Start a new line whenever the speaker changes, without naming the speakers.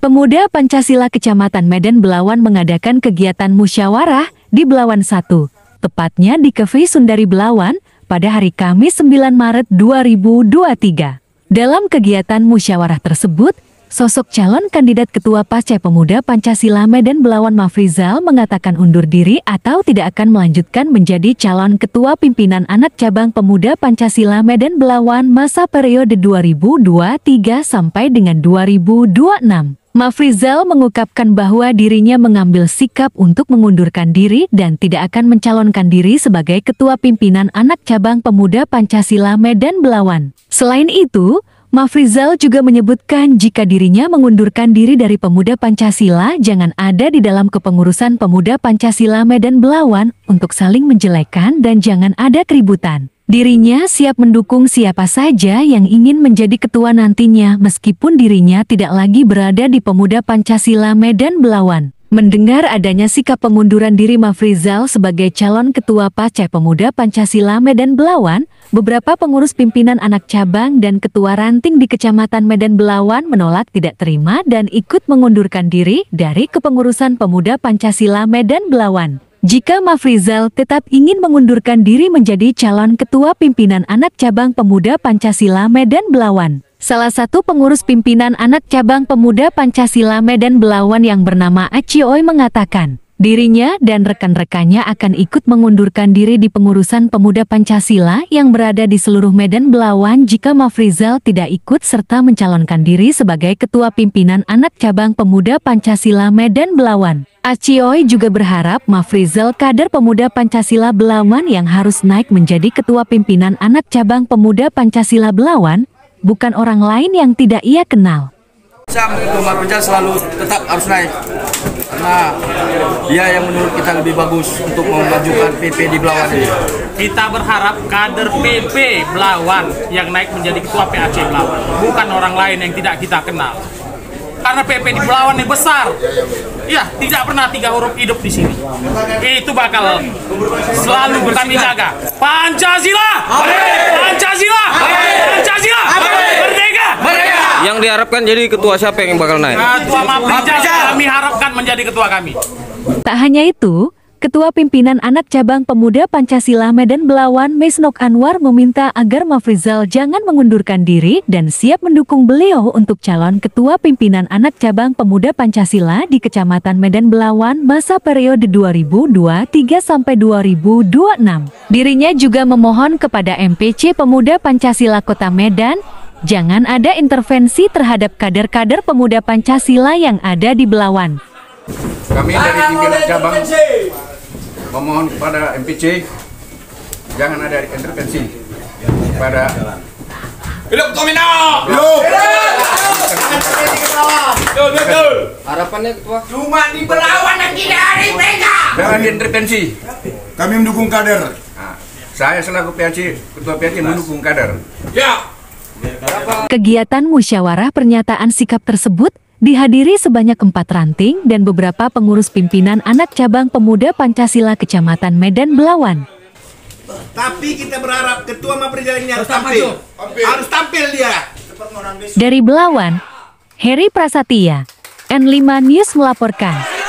Pemuda Pancasila Kecamatan Medan Belawan mengadakan kegiatan musyawarah di Belawan 1, tepatnya di Cafe Sundari Belawan pada hari Kamis 9 Maret 2023. Dalam kegiatan musyawarah tersebut, sosok calon kandidat Ketua Pasca Pemuda Pancasila Medan Belawan Mafrizal mengatakan undur diri atau tidak akan melanjutkan menjadi calon Ketua Pimpinan Anak Cabang Pemuda Pancasila Medan Belawan masa periode 2023 sampai dengan 2026. Mafrizal mengungkapkan bahwa dirinya mengambil sikap untuk mengundurkan diri dan tidak akan mencalonkan diri sebagai ketua pimpinan anak cabang pemuda Pancasila Medan Belawan. Selain itu, Mafrizal juga menyebutkan jika dirinya mengundurkan diri dari pemuda Pancasila jangan ada di dalam kepengurusan pemuda Pancasila Medan Belawan untuk saling menjelekan dan jangan ada keributan. Dirinya siap mendukung siapa saja yang ingin menjadi ketua nantinya meskipun dirinya tidak lagi berada di pemuda Pancasila Medan Belawan. Mendengar adanya sikap pengunduran diri Mafrizal sebagai calon ketua Pace Pemuda Pancasila Medan Belawan, beberapa pengurus pimpinan anak cabang dan ketua ranting di Kecamatan Medan Belawan menolak tidak terima dan ikut mengundurkan diri dari kepengurusan Pemuda Pancasila Medan Belawan. Jika Mafrizal tetap ingin mengundurkan diri menjadi calon ketua pimpinan anak cabang pemuda Pancasila Medan Belawan. Salah satu pengurus pimpinan anak cabang pemuda Pancasila Medan Belawan yang bernama Acioi mengatakan, dirinya dan rekan-rekannya akan ikut mengundurkan diri di pengurusan pemuda Pancasila yang berada di seluruh Medan Belawan jika Mafrizal tidak ikut serta mencalonkan diri sebagai ketua pimpinan anak cabang pemuda Pancasila Medan Belawan. Acioy juga berharap Mafrizal kader pemuda Pancasila Belawan yang harus naik menjadi ketua pimpinan anak cabang pemuda Pancasila Belawan, bukan orang lain yang tidak ia kenal. Mafrizal selalu tetap harus naik, karena dia yang menurut kita lebih bagus untuk memajukan PP di Belawan ini. Kita berharap kader PP Belawan yang naik menjadi ketua PAC Belawan, bukan orang lain yang tidak kita kenal. Karena PP di Belawan ini besar, ya tidak pernah tiga huruf hidup di sini. Itu bakal selalu kami jaga. Pancasila, Pancasila, Pancasila, merdeka, merdeka. Yang diharapkan jadi ketua siapa yang bakal naik? Ketua Maprijal kami harapkan menjadi ketua kami. Tak hanya itu, Ketua Pimpinan Anak Cabang Pemuda Pancasila Medan Belawan Mesnok Anwar meminta agar Mafrizal jangan mengundurkan diri dan siap mendukung beliau untuk calon Ketua Pimpinan Anak Cabang Pemuda Pancasila di Kecamatan Medan Belawan masa periode 2023 2026. Dirinya juga memohon kepada MPC Pemuda Pancasila Kota Medan Jangan ada intervensi terhadap kader-kader pemuda Pancasila yang ada di Belawan. Kami dari pimpinan cabang memohon kepada MPC jangan ada intervensi pada hidup Tomino hidup harapannya ketua cuma di belawan lagi dari mereka jangan intervensi kami mendukung kader saya selaku PAC ketua PAC mendukung kader ya Kegiatan musyawarah pernyataan sikap tersebut dihadiri sebanyak empat ranting dan beberapa pengurus pimpinan anak cabang pemuda Pancasila Kecamatan Medan Belawan. Tapi kita berharap ketua Mapriza ini harus tampil. tampil. Harus tampil dia. Dari Belawan, Heri Prasatia, N5 News melaporkan.